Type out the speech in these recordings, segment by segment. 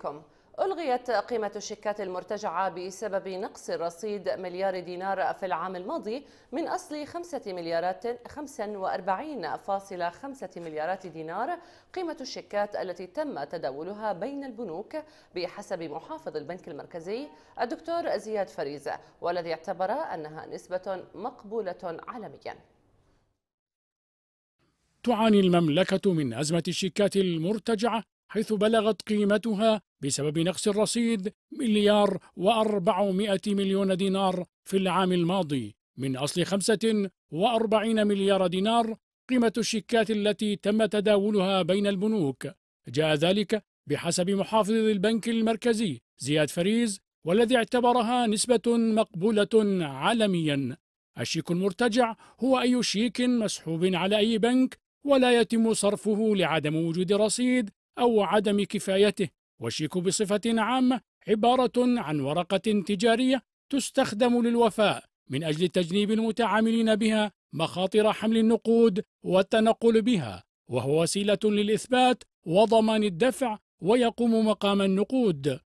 بكم ألغيت قيمة الشيكات المرتجعة بسبب نقص الرصيد مليار دينار في العام الماضي من أصل 5 مليارات 45.5 مليارات دينار قيمة الشيكات التي تم تداولها بين البنوك بحسب محافظ البنك المركزي الدكتور زياد فريزة والذي اعتبر أنها نسبة مقبولة عالمياً تعاني المملكة من أزمة الشيكات المرتجعة حيث بلغت قيمتها بسبب نقص الرصيد مليار وأربعمائة مليون دينار في العام الماضي من أصل خمسة وأربعين مليار دينار قيمة الشيكات التي تم تداولها بين البنوك جاء ذلك بحسب محافظ البنك المركزي زياد فريز والذي اعتبرها نسبة مقبولة عالميا الشيك المرتجع هو أي شيك مسحوب على أي بنك ولا يتم صرفه لعدم وجود رصيد أو عدم كفايته والشيك بصفة عامة عبارة عن ورقة تجارية تستخدم للوفاء من أجل تجنيب المتعاملين بها مخاطر حمل النقود والتنقل بها وهو وسيلة للإثبات وضمان الدفع ويقوم مقام النقود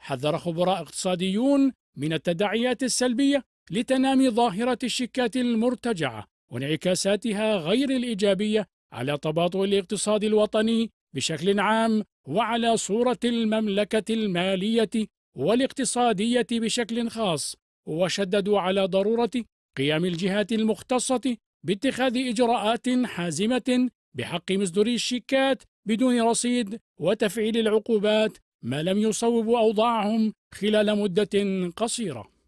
حذر خبراء اقتصاديون من التداعيات السلبية لتنامي ظاهرة الشيكات المرتجعة وانعكاساتها غير الإيجابية على تباطؤ الاقتصاد الوطني بشكل عام وعلى صورة المملكة المالية والاقتصادية بشكل خاص وشددوا على ضرورة قيام الجهات المختصة باتخاذ إجراءات حازمة بحق مصدري الشيكات بدون رصيد وتفعيل العقوبات ما لم يصوب أوضاعهم خلال مدة قصيرة